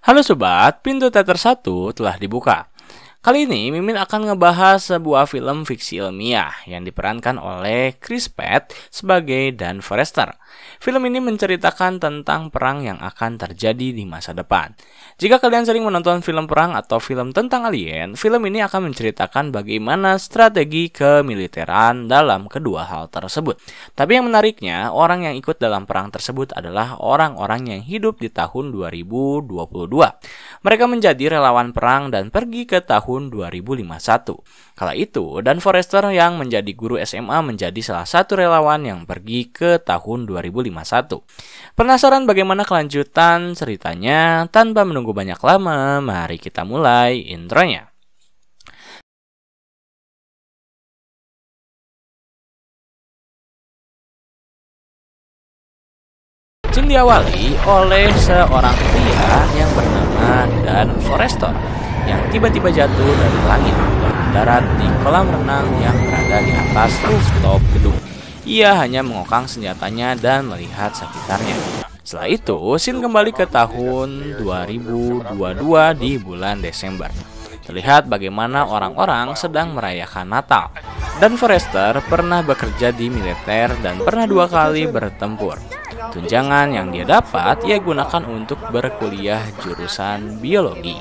Halo Sobat, pintu Tether 1 telah dibuka. Kali ini Mimin akan ngebahas sebuah film fiksi ilmiah yang diperankan oleh Chris Pratt sebagai Dan Forrester. Film ini menceritakan tentang perang yang akan terjadi di masa depan. Jika kalian sering menonton film perang atau film tentang alien, film ini akan menceritakan bagaimana strategi kemiliteran dalam kedua hal tersebut. Tapi yang menariknya, orang yang ikut dalam perang tersebut adalah orang-orang yang hidup di tahun 2022. Mereka menjadi relawan perang dan pergi ke tahun tahun 2051. Kala itu, Dan Forrester yang menjadi guru SMA menjadi salah satu relawan yang pergi ke tahun 2051. Penasaran bagaimana kelanjutan ceritanya? Tanpa menunggu banyak lama, mari kita mulai intronya. diawali oleh seorang pria yang bernama Dan Forester yang tiba-tiba jatuh dari langit dan mendarat di kolam renang yang berada di atas rooftop gedung. Ia hanya mengokang senjatanya dan melihat sekitarnya. Setelah itu, sin kembali ke tahun 2022 di bulan Desember. Terlihat bagaimana orang-orang sedang merayakan Natal. Dan Forrester pernah bekerja di militer dan pernah dua kali bertempur. Tunjangan yang dia dapat ia gunakan untuk berkuliah jurusan biologi.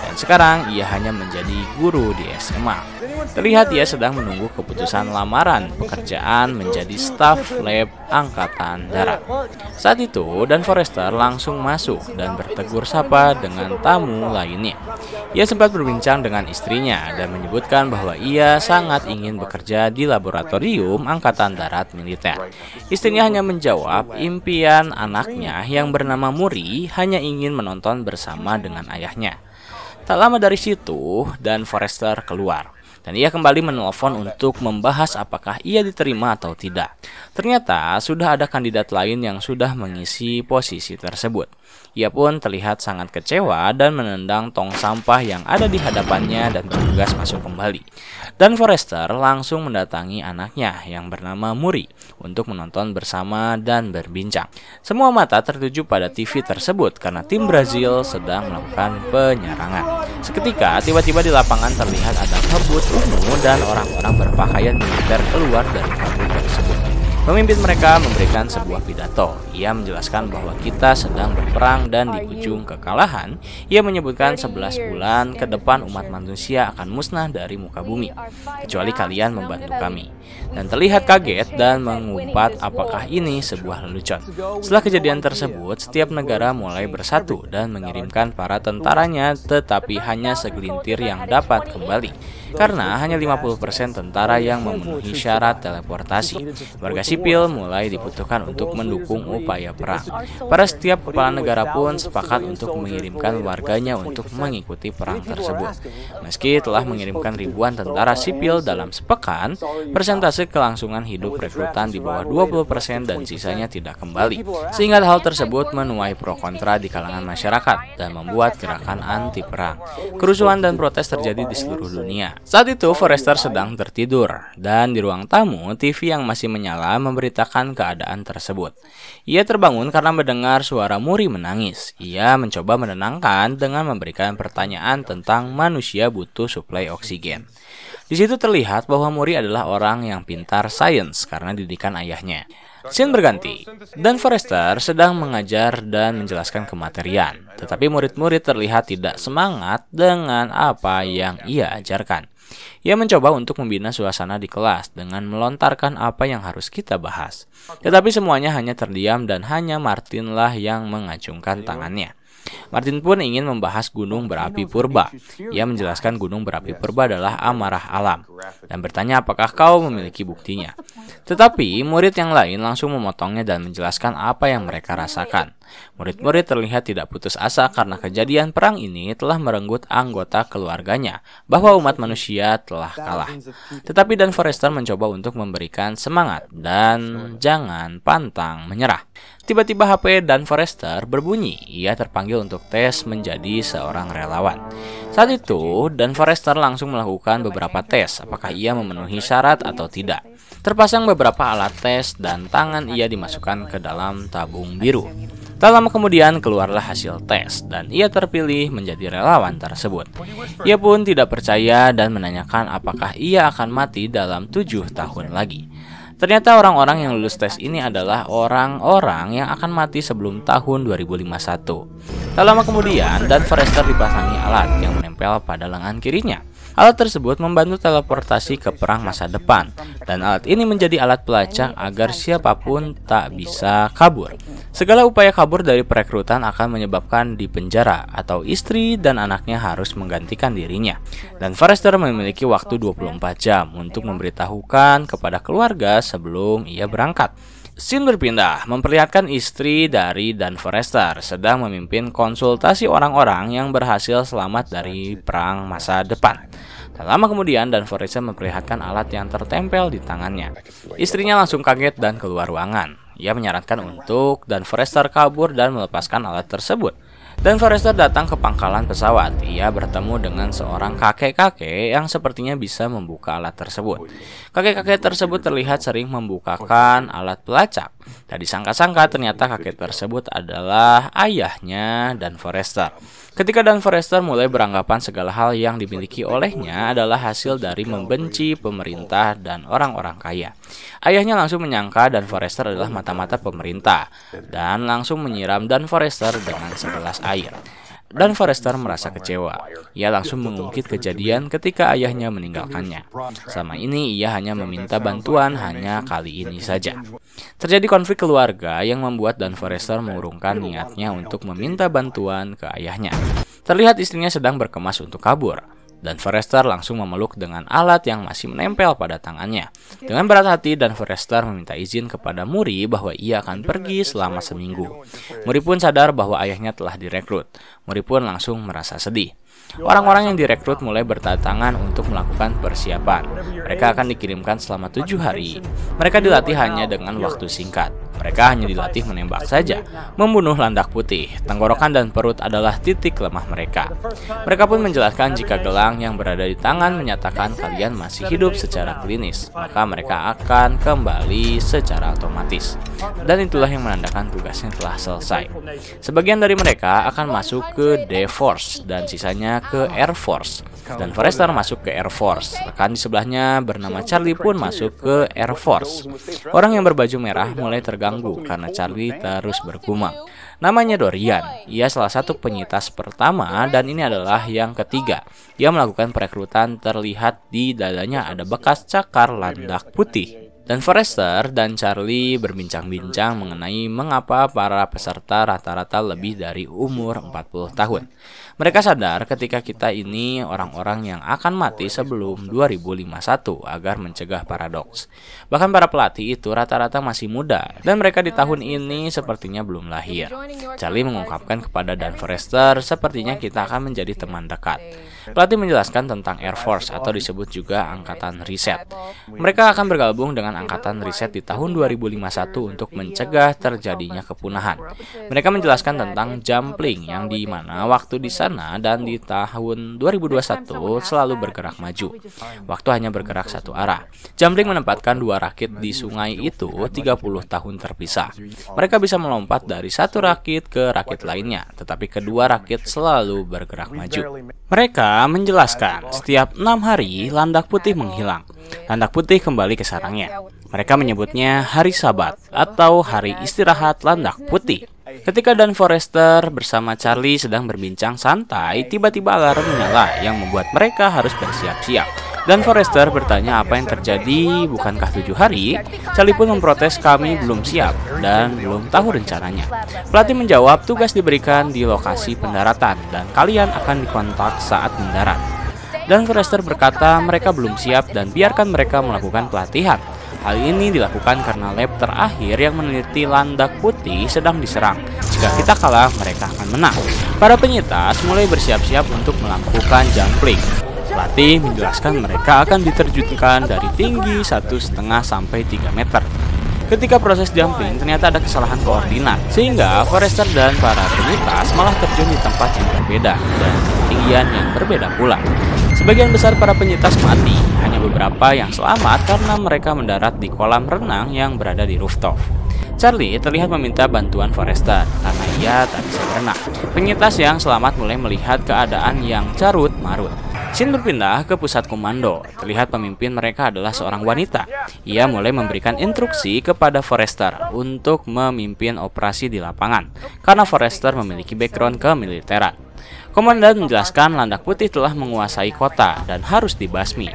Dan sekarang ia hanya menjadi guru di SMA. Terlihat ia sedang menunggu keputusan lamaran pekerjaan menjadi staf lab Angkatan Darat. Saat itu, Dan Forester langsung masuk dan bertegur sapa dengan tamu lainnya. Ia sempat berbincang dengan istrinya dan menyebutkan bahwa ia sangat ingin bekerja di laboratorium Angkatan Darat Militer. Istrinya hanya menjawab impian anaknya yang bernama Muri hanya ingin menonton bersama dengan ayahnya. Tak lama dari situ, Dan Forester keluar dan ia kembali menelpon untuk membahas apakah ia diterima atau tidak. Ternyata sudah ada kandidat lain yang sudah mengisi posisi tersebut. Ia pun terlihat sangat kecewa dan menendang tong sampah yang ada di hadapannya dan petugas masuk kembali. Dan Forrester langsung mendatangi anaknya yang bernama Muri untuk menonton bersama dan berbincang. Semua mata tertuju pada TV tersebut karena tim Brazil sedang melakukan penyerangan. Seketika tiba-tiba di lapangan terlihat ada kabut ungu dan orang-orang berpakaian militer keluar dari kampung tersebut. Pemimpin mereka memberikan sebuah pidato. Ia menjelaskan bahwa kita sedang berperang dan di ujung kekalahan, ia menyebutkan 11 bulan ke depan umat manusia akan musnah dari muka bumi, kecuali kalian membantu kami. Dan terlihat kaget dan mengumpat apakah ini sebuah lelucon. Setelah kejadian tersebut, setiap negara mulai bersatu dan mengirimkan para tentaranya tetapi hanya segelintir yang dapat kembali. Karena hanya 50% tentara yang memenuhi syarat teleportasi. Warga sipil mulai dibutuhkan untuk mendukung upaya perang. Para setiap kepala negara pun sepakat untuk mengirimkan warganya untuk mengikuti perang tersebut. Meski telah mengirimkan ribuan tentara sipil dalam sepekan, persentase kelangsungan hidup rekrutan di bawah 20% dan sisanya tidak kembali. Sehingga hal tersebut menuai pro kontra di kalangan masyarakat dan membuat gerakan anti perang. Kerusuhan dan protes terjadi di seluruh dunia. Saat itu Forester sedang tertidur dan di ruang tamu TV yang masih menyala memberitakan keadaan tersebut. Ia terbangun karena mendengar suara Muri menangis. Ia mencoba menenangkan dengan memberikan pertanyaan tentang manusia butuh suplai oksigen. Di situ terlihat bahwa Muri adalah orang yang pintar sains karena didikan ayahnya. Scene berganti, dan Forrester sedang mengajar dan menjelaskan kematerian, tetapi murid-murid terlihat tidak semangat dengan apa yang ia ajarkan. Ia mencoba untuk membina suasana di kelas dengan melontarkan apa yang harus kita bahas. Tetapi semuanya hanya terdiam dan hanya Martinlah yang mengacungkan tangannya. Martin pun ingin membahas gunung berapi purba. Ia menjelaskan gunung berapi purba adalah amarah alam dan bertanya apakah kau memiliki buktinya. Tetapi murid yang lain langsung memotongnya dan menjelaskan apa yang mereka rasakan. Murid-murid terlihat tidak putus asa karena kejadian perang ini telah merenggut anggota keluarganya, bahwa umat manusia telah kalah. Tetapi Dan Forrester mencoba untuk memberikan semangat dan jangan pantang menyerah. Tiba-tiba HP Dan Forrester berbunyi. Ia terpanggil untuk tes menjadi seorang relawan. Saat itu, Dan Forrester langsung melakukan beberapa tes, apakah ia memenuhi syarat atau tidak. Terpasang beberapa alat tes dan tangan ia dimasukkan ke dalam tabung biru. Tak lama kemudian keluarlah hasil tes dan ia terpilih menjadi relawan tersebut. Ia pun tidak percaya dan menanyakan apakah ia akan mati dalam tujuh tahun lagi. Ternyata orang-orang yang lulus tes ini adalah orang-orang yang akan mati sebelum tahun 2051. Tak lama kemudian, Dan Forrester dipasangi alat yang menempel pada lengan kirinya. Alat tersebut membantu teleportasi ke perang masa depan, dan alat ini menjadi alat pelacak agar siapapun tak bisa kabur. Segala upaya kabur dari perekrutan akan menyebabkan di penjara atau istri dan anaknya harus menggantikan dirinya. Dan Forrester memiliki waktu 24 jam untuk memberitahukan kepada keluarga sebelum ia berangkat. Scene berpindah, memperlihatkan istri dari Dan Forester sedang memimpin konsultasi orang-orang yang berhasil selamat dari perang masa depan. Tak lama kemudian, Dan Forester memperlihatkan alat yang tertempel di tangannya. Istrinya langsung kaget dan keluar ruangan. Ia menyarankan untuk Dan Forester kabur dan melepaskan alat tersebut. Dan Forrester datang ke pangkalan pesawat. Ia bertemu dengan seorang kakek-kakek yang sepertinya bisa membuka alat tersebut. Kakek-kakek tersebut terlihat sering membukakan alat pelacak. Tadi sangka-sangka ternyata kakek tersebut adalah ayahnya Dan Forrester. Ketika Dan Forrester mulai beranggapan segala hal yang dimiliki olehnya adalah hasil dari membenci pemerintah dan orang-orang kaya. Ayahnya langsung menyangka Dan Forrester adalah mata-mata pemerintah dan langsung menyiram Dan Forrester dengan segelas air. Dan Forrester merasa kecewa. Ia langsung mengungkit kejadian ketika ayahnya meninggalkannya. Sama ini ia hanya meminta bantuan hanya kali ini saja. Terjadi konflik keluarga yang membuat Dan Forrester mengurungkan niatnya untuk meminta bantuan ke ayahnya. Terlihat istrinya sedang berkemas untuk kabur. Dan Forrester langsung memeluk dengan alat yang masih menempel pada tangannya. Dengan berat hati, Dan Forrester meminta izin kepada Muri bahwa ia akan pergi selama seminggu. Muri pun sadar bahwa ayahnya telah direkrut. Muri pun langsung merasa sedih. Orang-orang yang direkrut mulai bertatangan untuk melakukan persiapan. Mereka akan dikirimkan selama tujuh hari. Mereka dilatih hanya dengan waktu singkat. Mereka hanya dilatih menembak saja, membunuh landak putih. Tenggorokan dan perut adalah titik lemah mereka. Mereka pun menjelaskan jika gelang yang berada di tangan menyatakan kalian masih hidup secara klinis, maka mereka akan kembali secara otomatis. Dan itulah yang menandakan tugasnya telah selesai. Sebagian dari mereka akan masuk ke D-Force dan sisanya ke Air Force dan Forrester masuk ke Air Force. Rekan di sebelahnya bernama Charlie pun masuk ke Air Force. Orang yang berbaju merah mulai terganggu karena Charlie terus bergumam. Namanya Dorian. Ia salah satu penyitas pertama dan ini adalah yang ketiga. ia melakukan perekrutan terlihat di dadanya ada bekas cakar landak putih. Dan Forrester dan Charlie berbincang-bincang mengenai mengapa para peserta rata-rata lebih dari umur 40 tahun. Mereka sadar ketika kita ini orang-orang yang akan mati sebelum 2051 agar mencegah paradoks. Bahkan para pelatih itu rata-rata masih muda dan mereka di tahun ini sepertinya belum lahir. Charlie mengungkapkan kepada Dan Forrester, sepertinya kita akan menjadi teman dekat. Pelatih menjelaskan tentang Air Force atau disebut juga Angkatan Riset. Mereka akan bergabung dengan Angkatan Riset di tahun 2051 untuk mencegah terjadinya kepunahan. Mereka menjelaskan tentang jumpling yang di mana waktu di sana dan di tahun 2021 selalu bergerak maju. Waktu hanya bergerak satu arah. Jumpling menempatkan dua rakit di sungai itu 30 tahun terpisah. Mereka bisa melompat dari satu rakit ke rakit lainnya, tetapi kedua rakit selalu bergerak maju. Mereka menjelaskan, setiap enam hari landak putih menghilang. Landak putih kembali ke sarangnya. Mereka menyebutnya hari sabat atau hari istirahat landak putih. Ketika Dan Forester bersama Charlie sedang berbincang santai, tiba-tiba alarm menyala yang membuat mereka harus bersiap-siap. Dan Forrester bertanya apa yang terjadi, bukankah tujuh hari? Charlie pun memprotes kami belum siap dan belum tahu rencananya. Pelatih menjawab tugas diberikan di lokasi pendaratan dan kalian akan dikontak saat mendarat. Dan Forrester berkata mereka belum siap dan biarkan mereka melakukan pelatihan. Hal ini dilakukan karena lab terakhir yang meneliti landak putih sedang diserang. Jika kita kalah, mereka akan menang. Para penyintas mulai bersiap-siap untuk melakukan jumpling. Pelatih menjelaskan mereka akan diterjunkan dari tinggi 1,5 sampai 3 meter. Ketika proses jumping, ternyata ada kesalahan koordinat, sehingga Forrester dan para penyintas malah terjun di tempat yang berbeda dan ketinggian yang berbeda pula. Sebagian besar para penyintas mati, hanya beberapa yang selamat karena mereka mendarat di kolam renang yang berada di rooftop. Charlie terlihat meminta bantuan Forrester karena ia tak bisa berenang. Penyintas yang selamat mulai melihat keadaan yang carut marut. Shin berpindah ke pusat komando. Terlihat pemimpin mereka adalah seorang wanita. Ia mulai memberikan instruksi kepada Forester untuk memimpin operasi di lapangan, karena Forester memiliki background kemiliteran. Komandan menjelaskan landak putih telah menguasai kota dan harus dibasmi.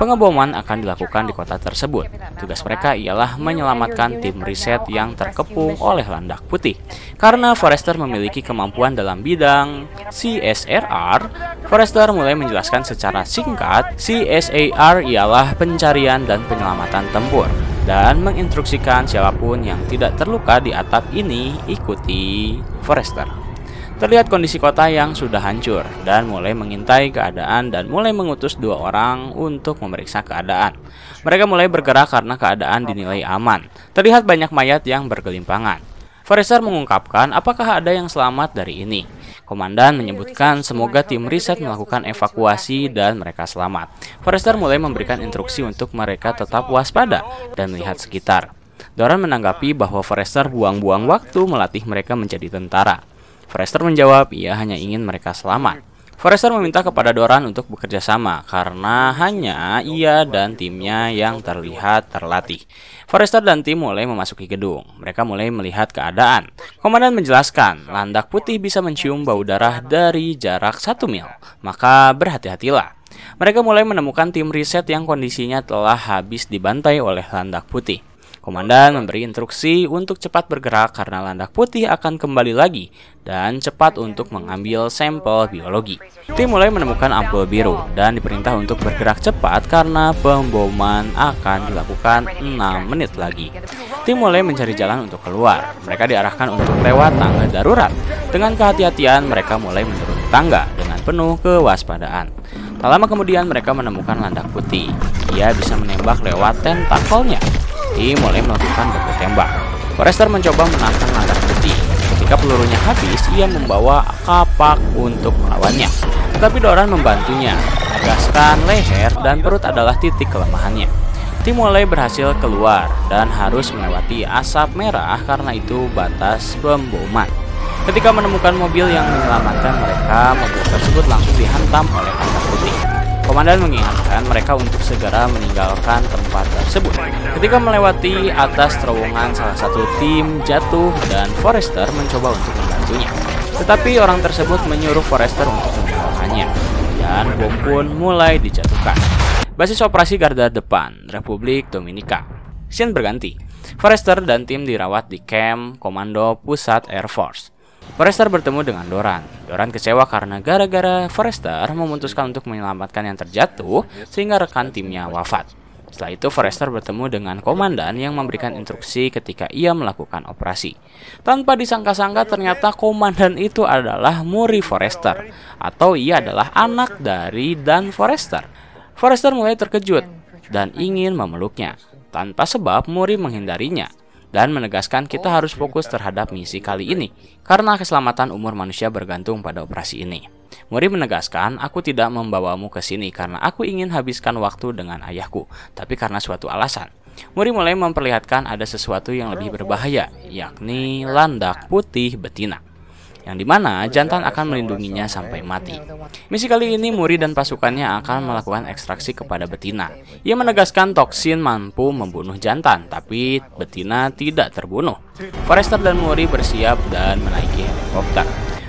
Pengeboman akan dilakukan di kota tersebut. Tugas mereka ialah menyelamatkan tim riset yang terkepung oleh landak putih. Karena Forester memiliki kemampuan dalam bidang CSRR, Forester mulai menjelaskan secara singkat, CSAR ialah pencarian dan penyelamatan tempur dan menginstruksikan siapapun yang tidak terluka di atap ini ikuti Forester. Terlihat kondisi kota yang sudah hancur dan mulai mengintai keadaan dan mulai mengutus dua orang untuk memeriksa keadaan. Mereka mulai bergerak karena keadaan dinilai aman. Terlihat banyak mayat yang bergelimpangan. Forrester mengungkapkan apakah ada yang selamat dari ini. Komandan menyebutkan semoga tim riset melakukan evakuasi dan mereka selamat. Forrester mulai memberikan instruksi untuk mereka tetap waspada dan melihat sekitar. Doran menanggapi bahwa Forrester buang-buang waktu melatih mereka menjadi tentara. Forrester menjawab ia hanya ingin mereka selamat. Forrester meminta kepada Doran untuk bekerja sama karena hanya ia dan timnya yang terlihat terlatih. Forrester dan tim mulai memasuki gedung. Mereka mulai melihat keadaan. Komandan menjelaskan, landak putih bisa mencium bau darah dari jarak satu mil, maka berhati-hatilah. Mereka mulai menemukan tim riset yang kondisinya telah habis dibantai oleh landak putih. Komandan memberi instruksi untuk cepat bergerak karena landak putih akan kembali lagi dan cepat untuk mengambil sampel biologi. Tim mulai menemukan ampul biru dan diperintah untuk bergerak cepat karena pemboman akan dilakukan 6 menit lagi. Tim mulai mencari jalan untuk keluar. Mereka diarahkan untuk lewat tangga darurat. Dengan kehati-hatian mereka mulai menuruni tangga dengan penuh kewaspadaan. Tak lama kemudian mereka menemukan landak putih. Ia bisa menembak lewat tentakelnya putih mulai melakukan baku tembak. Forester mencoba menahan langkah putih. Ketika pelurunya habis, ia membawa kapak untuk melawannya. Tetapi Doran membantunya, menegaskan leher dan perut adalah titik kelemahannya. Tim mulai berhasil keluar dan harus melewati asap merah karena itu batas pemboman. Ketika menemukan mobil yang menyelamatkan mereka, mobil tersebut langsung dihantam oleh kapak. Komandan mengingatkan mereka untuk segera meninggalkan tempat tersebut. Ketika melewati atas terowongan, salah satu tim jatuh dan Forester mencoba untuk membantunya. Tetapi orang tersebut menyuruh Forester untuk meninggalkannya, dan bom pun mulai dijatuhkan. Basis operasi garda depan, Republik Dominika. Scene berganti. Forester dan tim dirawat di camp Komando Pusat Air Force. Forester bertemu dengan Doran. Doran kecewa karena gara-gara Forester memutuskan untuk menyelamatkan yang terjatuh sehingga rekan timnya wafat. Setelah itu Forester bertemu dengan komandan yang memberikan instruksi ketika ia melakukan operasi. Tanpa disangka-sangka ternyata komandan itu adalah Muri Forester, atau ia adalah anak dari Dan Forester. Forester mulai terkejut dan ingin memeluknya. Tanpa sebab Muri menghindarinya dan menegaskan kita oh, harus iya, fokus terhadap misi kali ini karena keselamatan umur manusia bergantung pada operasi ini. Murray menegaskan, aku tidak membawamu ke sini karena aku ingin habiskan waktu dengan ayahku, tapi karena suatu alasan. Murray mulai memperlihatkan ada sesuatu yang lebih oh, oh, berbahaya, iya. yakni landak putih betina yang dimana jantan akan melindunginya sampai mati. Misi kali ini Muri dan pasukannya akan melakukan ekstraksi kepada betina. Ia menegaskan toksin mampu membunuh jantan, tapi betina tidak terbunuh. Forester dan Muri bersiap dan menaiki helikopter.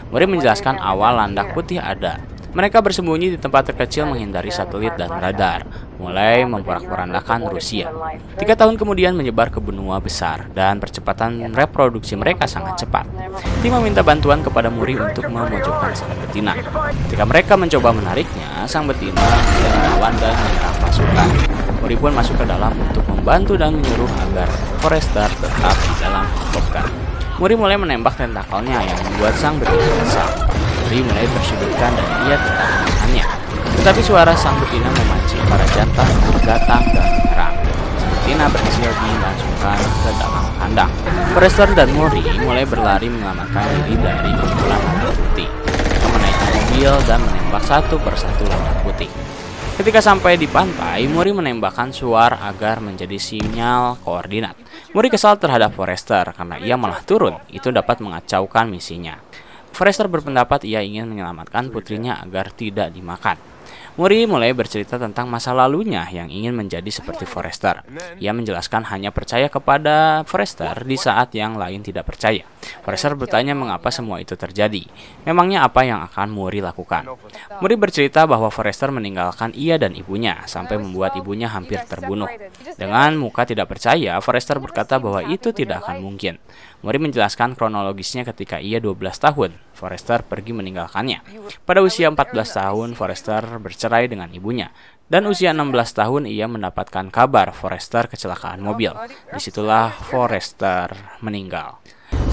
Muri menjelaskan awal landak putih ada, mereka bersembunyi di tempat terkecil menghindari satelit dan radar, mulai memporak-porandakan Rusia. Tiga tahun kemudian menyebar ke benua besar, dan percepatan reproduksi mereka sangat cepat. Tim meminta bantuan kepada Muri untuk memojokkan sang betina. Ketika mereka mencoba menariknya, sang betina melawan dan menyerang pasukan. Muri pun masuk ke dalam untuk membantu dan menyuruh agar Forester tetap di dalam helikopter. Muri mulai menembak tentakelnya yang membuat sang betina kesal mulai bersudutkan dan ia menahannya. Tetapi suara sang betina memancing para jantan untuk datang dan menyerang. Sang betina berhasil dimasukkan ke dalam kandang. Forester dan Mori mulai berlari menyelamatkan diri dari kumpulan anak putih. Mereka menaiki mobil dan menembak satu persatu lawan putih. Ketika sampai di pantai, Mori menembakkan suar agar menjadi sinyal koordinat. Mori kesal terhadap Forester karena ia malah turun. Itu dapat mengacaukan misinya. Forester berpendapat ia ingin menyelamatkan putrinya agar tidak dimakan. Muri mulai bercerita tentang masa lalunya yang ingin menjadi seperti Forester. Ia menjelaskan hanya percaya kepada Forester di saat yang lain tidak percaya. Forester bertanya mengapa semua itu terjadi. Memangnya apa yang akan Muri lakukan? Muri bercerita bahwa Forester meninggalkan ia dan ibunya sampai membuat ibunya hampir terbunuh. Dengan muka tidak percaya, Forester berkata bahwa itu tidak akan mungkin. Murray menjelaskan kronologisnya ketika ia 12 tahun, Forrester pergi meninggalkannya. Pada usia 14 tahun, Forrester bercerai dengan ibunya. Dan usia 16 tahun ia mendapatkan kabar Forrester kecelakaan mobil. Disitulah Forrester meninggal.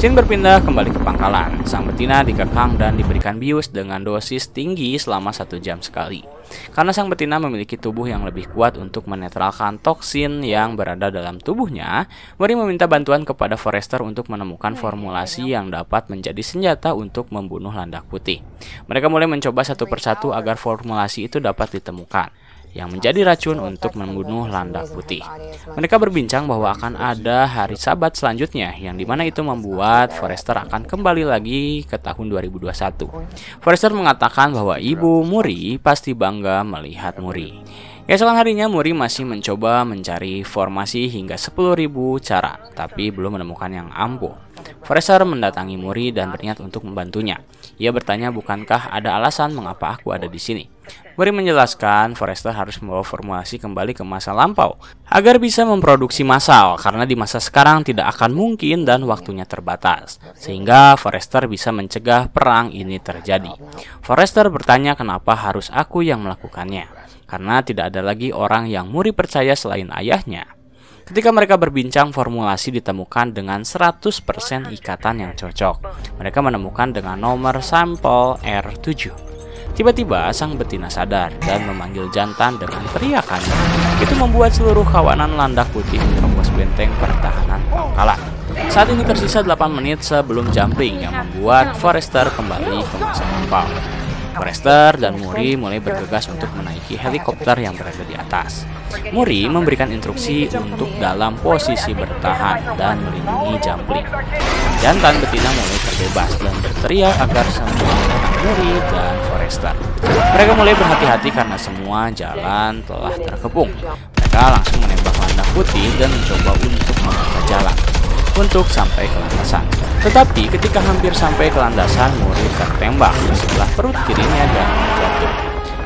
Shin berpindah kembali ke pangkalan. Sang betina dikekang dan diberikan bius dengan dosis tinggi selama satu jam sekali. Karena sang betina memiliki tubuh yang lebih kuat untuk menetralkan toksin yang berada dalam tubuhnya, Mori meminta bantuan kepada Forester untuk menemukan formulasi yang dapat menjadi senjata untuk membunuh landak putih. Mereka mulai mencoba satu persatu agar formulasi itu dapat ditemukan yang menjadi racun untuk membunuh landak putih. Mereka berbincang bahwa akan ada hari sabat selanjutnya yang dimana itu membuat Forrester akan kembali lagi ke tahun 2021. Forrester mengatakan bahwa ibu Muri pasti bangga melihat Muri. Keesokan harinya Muri masih mencoba mencari formasi hingga 10.000 cara, tapi belum menemukan yang ampuh. Fraser mendatangi Muri dan berniat untuk membantunya. Ia bertanya bukankah ada alasan mengapa aku ada di sini. Muri menjelaskan Forester harus membawa formulasi kembali ke masa lampau agar bisa memproduksi massal karena di masa sekarang tidak akan mungkin dan waktunya terbatas sehingga Forester bisa mencegah perang ini terjadi. Forester bertanya kenapa harus aku yang melakukannya karena tidak ada lagi orang yang Muri percaya selain ayahnya. Ketika mereka berbincang, formulasi ditemukan dengan 100% ikatan yang cocok. Mereka menemukan dengan nomor sampel R7. Tiba-tiba sang betina sadar dan memanggil jantan dengan teriakan. Itu membuat seluruh kawanan landak putih menerobos benteng pertahanan pangkalan. Saat ini tersisa 8 menit sebelum jumping yang membuat Forester kembali ke masa lampau. Forester dan Muri mulai bergegas untuk menaiki helikopter yang berada di atas. Muri memberikan instruksi untuk dalam posisi bertahan dan melindungi Jumpling. Jantan betina mulai terbebas dan berteriak agar semua Muri dan Forester. Mereka mulai berhati-hati karena semua jalan telah terkepung. Mereka langsung menembak landak putih dan mencoba untuk membuka jalan untuk sampai ke landasan. Tetapi ketika hampir sampai ke landasan, Mori tertembak di sebelah perut kirinya dan jatuh.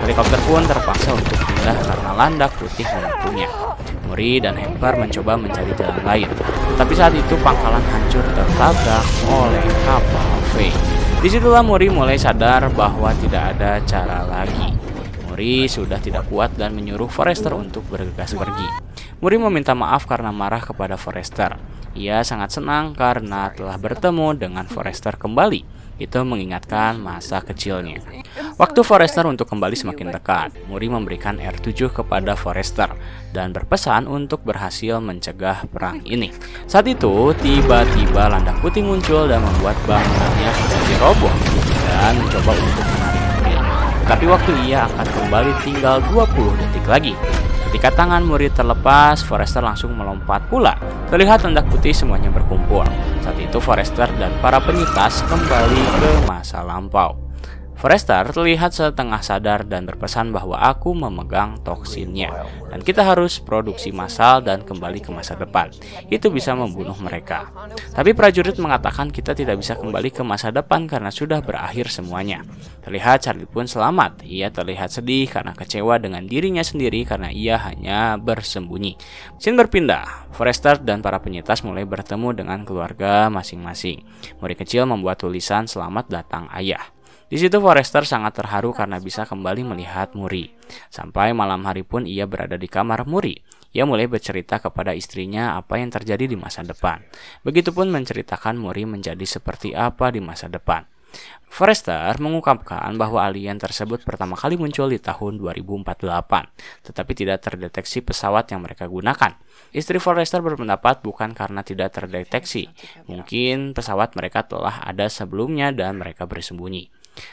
Helikopter pun terpaksa untuk pindah karena landak putih menumpunya. Mori dan Hemper mencoba mencari jalan lain. Tapi saat itu pangkalan hancur tertabrak oleh kapal V. Disitulah Mori mulai sadar bahwa tidak ada cara lagi. Mori sudah tidak kuat dan menyuruh Forester untuk bergegas pergi. Mori meminta maaf karena marah kepada Forester. Ia sangat senang karena telah bertemu dengan Forester kembali. Itu mengingatkan masa kecilnya. Waktu Forester untuk kembali semakin dekat, Muri memberikan R7 kepada Forester dan berpesan untuk berhasil mencegah perang ini. Saat itu, tiba-tiba landak putih muncul dan membuat bangunannya menjadi roboh dan mencoba untuk menarik Muri. Tapi waktu ia akan kembali tinggal 20 detik lagi. Ketika tangan murid terlepas, Forrester langsung melompat pula. Terlihat tanda putih semuanya berkumpul. Saat itu Forrester dan para penyintas kembali ke masa lampau. Forrester terlihat setengah sadar dan berpesan bahwa aku memegang toksinnya dan kita harus produksi massal dan kembali ke masa depan. Itu bisa membunuh mereka. Tapi prajurit mengatakan kita tidak bisa kembali ke masa depan karena sudah berakhir semuanya. Terlihat Charlie pun selamat. Ia terlihat sedih karena kecewa dengan dirinya sendiri karena ia hanya bersembunyi. Sin berpindah. Forrester dan para penyintas mulai bertemu dengan keluarga masing-masing. Murid kecil membuat tulisan selamat datang ayah. Di situ Forester sangat terharu karena bisa kembali melihat Muri. Sampai malam hari pun ia berada di kamar Muri. Ia mulai bercerita kepada istrinya apa yang terjadi di masa depan. Begitupun menceritakan Muri menjadi seperti apa di masa depan. Forrester mengungkapkan bahwa alien tersebut pertama kali muncul di tahun 2048, tetapi tidak terdeteksi pesawat yang mereka gunakan. Istri Forrester berpendapat bukan karena tidak terdeteksi, mungkin pesawat mereka telah ada sebelumnya dan mereka bersembunyi.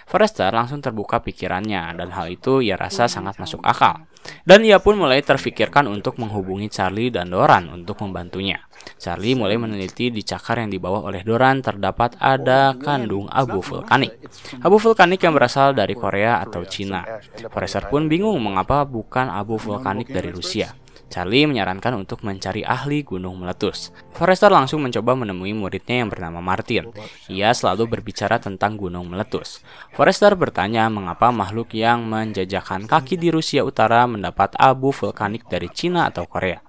Forrester langsung terbuka pikirannya dan hal itu ia rasa sangat masuk akal. Dan ia pun mulai terfikirkan untuk menghubungi Charlie dan Doran untuk membantunya. Charlie mulai meneliti di cakar yang dibawa oleh Doran terdapat ada kandung abu vulkanik. Abu vulkanik yang berasal dari Korea atau Cina. Forrester pun bingung mengapa bukan abu vulkanik dari Rusia. Charlie menyarankan untuk mencari ahli gunung meletus. Forrester langsung mencoba menemui muridnya yang bernama Martin. Ia selalu berbicara tentang gunung meletus. Forrester bertanya mengapa makhluk yang menjajakan kaki di Rusia Utara mendapat abu vulkanik dari Cina atau Korea.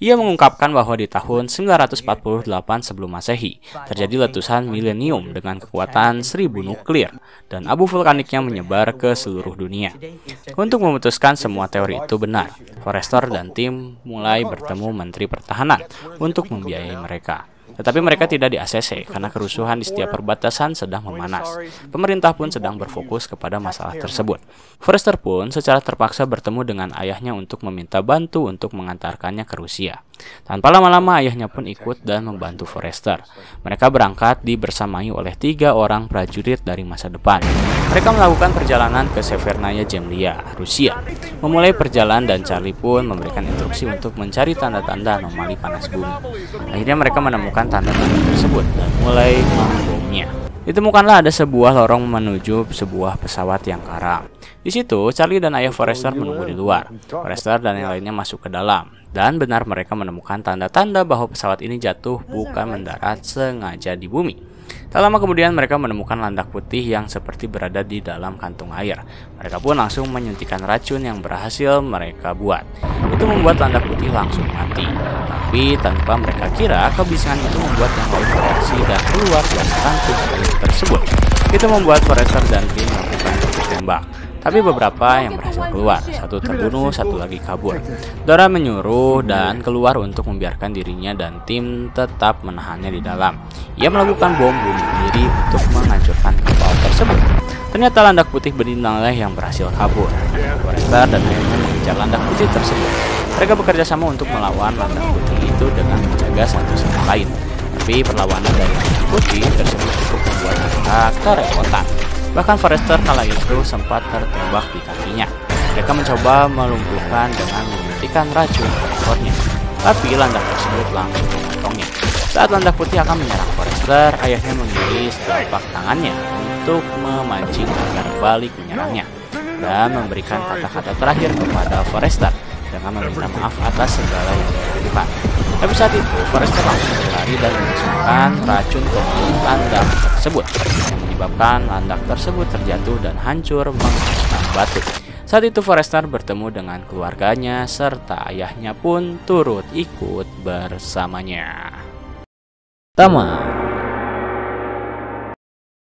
Ia mengungkapkan bahwa di tahun 948 sebelum masehi, terjadi letusan milenium dengan kekuatan seribu nuklir, dan abu vulkaniknya menyebar ke seluruh dunia. Untuk memutuskan semua teori itu benar, Forrester dan tim mulai bertemu Menteri Pertahanan untuk membiayai mereka. Tetapi mereka tidak di ACC karena kerusuhan di setiap perbatasan sedang memanas. Pemerintah pun sedang berfokus kepada masalah tersebut. Forrester pun secara terpaksa bertemu dengan ayahnya untuk meminta bantu untuk mengantarkannya ke Rusia. Tanpa lama-lama ayahnya pun ikut dan membantu Forrester. Mereka berangkat dibersamai oleh tiga orang prajurit dari masa depan. Mereka melakukan perjalanan ke Severnaya Jemlia, Rusia. Memulai perjalanan dan Charlie pun memberikan instruksi untuk mencari tanda-tanda anomali panas bumi. Akhirnya mereka menemukan tanda-tanda tersebut dan mulai membomnya. Ditemukanlah ada sebuah lorong menuju sebuah pesawat yang karam. Di situ, Charlie dan ayah Forrester menunggu di luar. Forrester dan yang lainnya masuk ke dalam. Dan benar mereka menemukan tanda-tanda bahwa pesawat ini jatuh bukan mendarat sengaja di bumi. Tak lama kemudian mereka menemukan landak putih yang seperti berada di dalam kantung air. Mereka pun langsung menyuntikkan racun yang berhasil mereka buat. Itu membuat landak putih langsung mati. Tapi tanpa mereka kira, kebisingan itu membuat yang lain bereaksi dan keluar dari kantung air tersebut. Itu membuat Forester dan tim melakukan tembak tapi beberapa yang berhasil keluar. Satu terbunuh, satu lagi kabur. Dora menyuruh dan keluar untuk membiarkan dirinya dan tim tetap menahannya di dalam. Ia melakukan bom bunuh diri untuk menghancurkan kapal tersebut. Ternyata landak putih berenanglah yang berhasil kabur. Forester dan ayahnya mengejar landak putih tersebut. Mereka bekerja sama untuk melawan landak putih itu dengan menjaga satu sama lain. Tapi perlawanan dari landak putih tersebut cukup membuat mereka kerepotan. Bahkan Forrester kala itu sempat tertembak di kakinya. Mereka mencoba melumpuhkan dengan menyuntikkan racun ke ekornya. Tapi landak tersebut langsung memotongnya. Saat landak putih akan menyerang Forrester, ayahnya mengiris telapak tangannya untuk memancing agar balik menyerangnya dan memberikan kata-kata terakhir kepada Forrester dengan meminta maaf atas segala yang dilakukan. Tapi saat itu, Forrester langsung berlari dan menyusulkan racun ke mulut landak tersebut menyebabkan landak tersebut terjatuh dan hancur menghantam batu. Saat itu Forester bertemu dengan keluarganya serta ayahnya pun turut ikut bersamanya. Tamat.